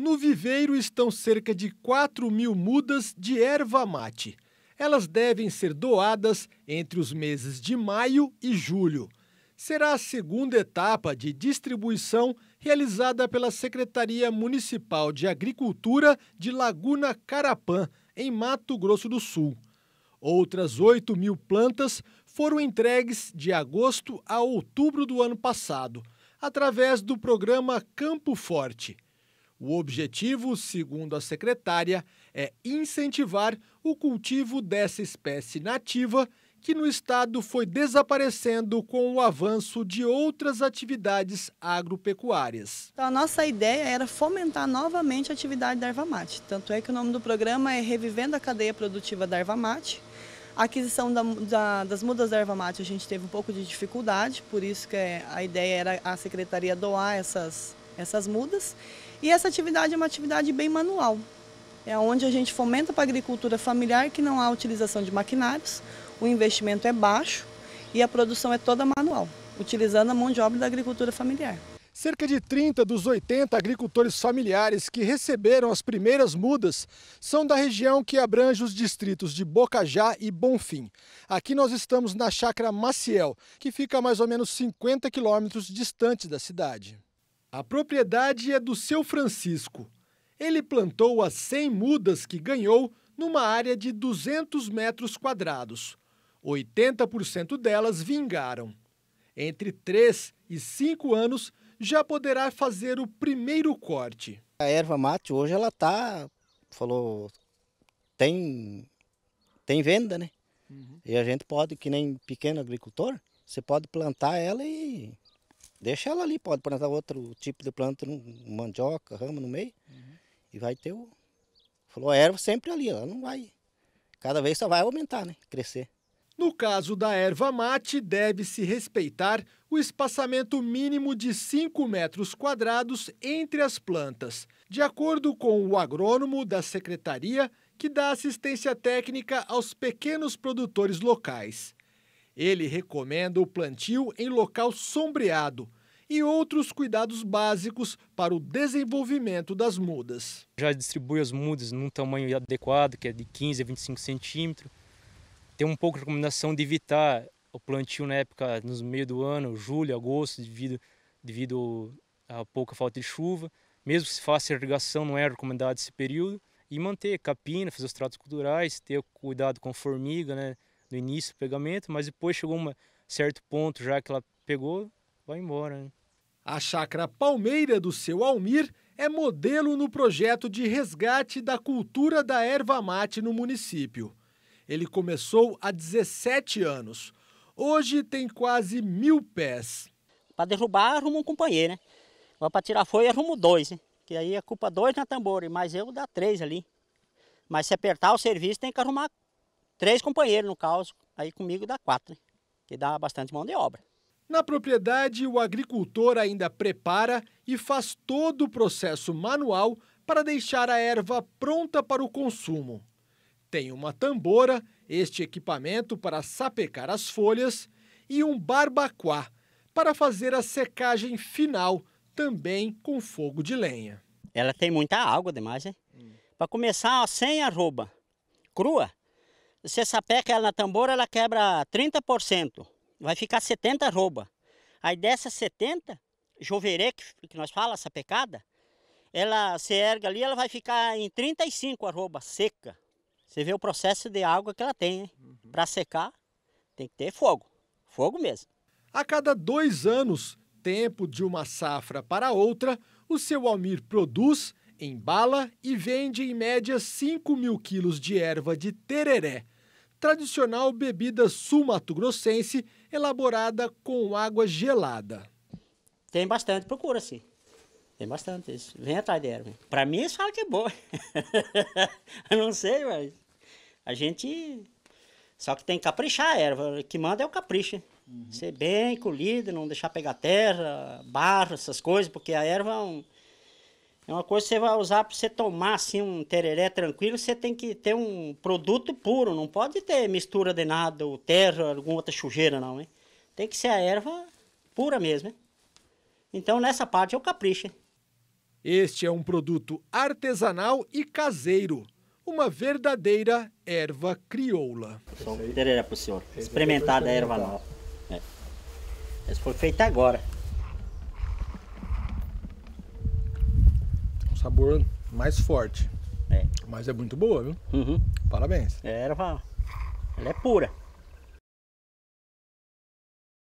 No viveiro estão cerca de 4 mil mudas de erva mate. Elas devem ser doadas entre os meses de maio e julho. Será a segunda etapa de distribuição realizada pela Secretaria Municipal de Agricultura de Laguna Carapã, em Mato Grosso do Sul. Outras 8 mil plantas foram entregues de agosto a outubro do ano passado, através do programa Campo Forte. O objetivo, segundo a secretária, é incentivar o cultivo dessa espécie nativa que no estado foi desaparecendo com o avanço de outras atividades agropecuárias. Então, a nossa ideia era fomentar novamente a atividade da erva mate. Tanto é que o nome do programa é Revivendo a Cadeia Produtiva da Erva Mate. A aquisição da, da, das mudas da erva mate a gente teve um pouco de dificuldade, por isso que é, a ideia era a secretaria doar essas, essas mudas. E essa atividade é uma atividade bem manual. É onde a gente fomenta para a agricultura familiar que não há utilização de maquinários, o investimento é baixo e a produção é toda manual, utilizando a mão de obra da agricultura familiar. Cerca de 30 dos 80 agricultores familiares que receberam as primeiras mudas são da região que abrange os distritos de Bocajá e Bonfim. Aqui nós estamos na chácara Maciel, que fica a mais ou menos 50 quilômetros distante da cidade. A propriedade é do seu Francisco. Ele plantou as 100 mudas que ganhou numa área de 200 metros quadrados. 80% delas vingaram. Entre 3 e 5 anos já poderá fazer o primeiro corte. A erva mate hoje ela tá, falou, tem tem venda, né? Uhum. E a gente pode, que nem pequeno agricultor, você pode plantar ela e Deixa ela ali, pode plantar outro tipo de planta, mandioca, rama no meio. Uhum. E vai ter o... Falou, erva sempre ali, ela não vai... Cada vez só vai aumentar, né? Crescer. No caso da erva mate, deve-se respeitar o espaçamento mínimo de 5 metros quadrados entre as plantas, de acordo com o agrônomo da secretaria que dá assistência técnica aos pequenos produtores locais. Ele recomenda o plantio em local sombreado, e outros cuidados básicos para o desenvolvimento das mudas. Já distribui as mudas num tamanho adequado, que é de 15 a 25 centímetros. Tem um pouco de recomendação de evitar o plantio na época, nos meio do ano, julho, agosto, devido, devido a pouca falta de chuva. Mesmo que se faça irrigação, não é recomendado esse período. E manter capina, fazer os tratos culturais, ter cuidado com formiga, né? No início do pegamento, mas depois chegou um certo ponto já que ela pegou, vai embora. Né? A chácara Palmeira do seu Almir é modelo no projeto de resgate da cultura da erva mate no município. Ele começou há 17 anos. Hoje tem quase mil pés. Para derrubar, arruma um companheiro, né? para tirar folha, arruma dois, né? Que aí é culpa dois na tambora, mas eu dá três ali. Mas se apertar o serviço, tem que arrumar três companheiros, no caso. Aí comigo dá quatro, né? Que dá bastante mão de obra. Na propriedade, o agricultor ainda prepara e faz todo o processo manual para deixar a erva pronta para o consumo. Tem uma tambora, este equipamento para sapecar as folhas, e um barbaquá para fazer a secagem final, também com fogo de lenha. Ela tem muita água demais, né? hein? Hum. Para começar, ó, sem arroba, crua, você sapeca ela na tambora, ela quebra 30% vai ficar 70 arroba, Aí dessas 70, joverê, que, que nós fala, essa pecada, ela se erga ali, ela vai ficar em 35 arroba seca. Você vê o processo de água que ela tem, uhum. Para secar, tem que ter fogo. Fogo mesmo. A cada dois anos, tempo de uma safra para outra, o seu Almir produz, embala e vende em média 5 mil quilos de erva de tereré, tradicional bebida sul-mato-grossense elaborada com água gelada. Tem bastante, procura sim. Tem bastante isso. Vem atrás dela, erva. Para mim, eles falam que é boa. Eu não sei, mas a gente. Só que tem que caprichar a erva. O que manda é o capricho. Uhum. Ser bem colhido, não deixar pegar terra, barro, essas coisas, porque a erva é um é uma coisa que você vai usar para você tomar assim um tereré tranquilo, você tem que ter um produto puro, não pode ter mistura de nada, ou terra, alguma outra sujeira não, hein? Tem que ser a erva pura mesmo, hein? Então nessa parte eu capricho. Hein? Este é um produto artesanal e caseiro, uma verdadeira erva crioula. Sou tereré para o senhor, experimentar da erva nova. É. Essa foi feita agora. sabor mais forte. É. Mas é muito boa, viu? Uhum. Parabéns. É erva, ela é pura.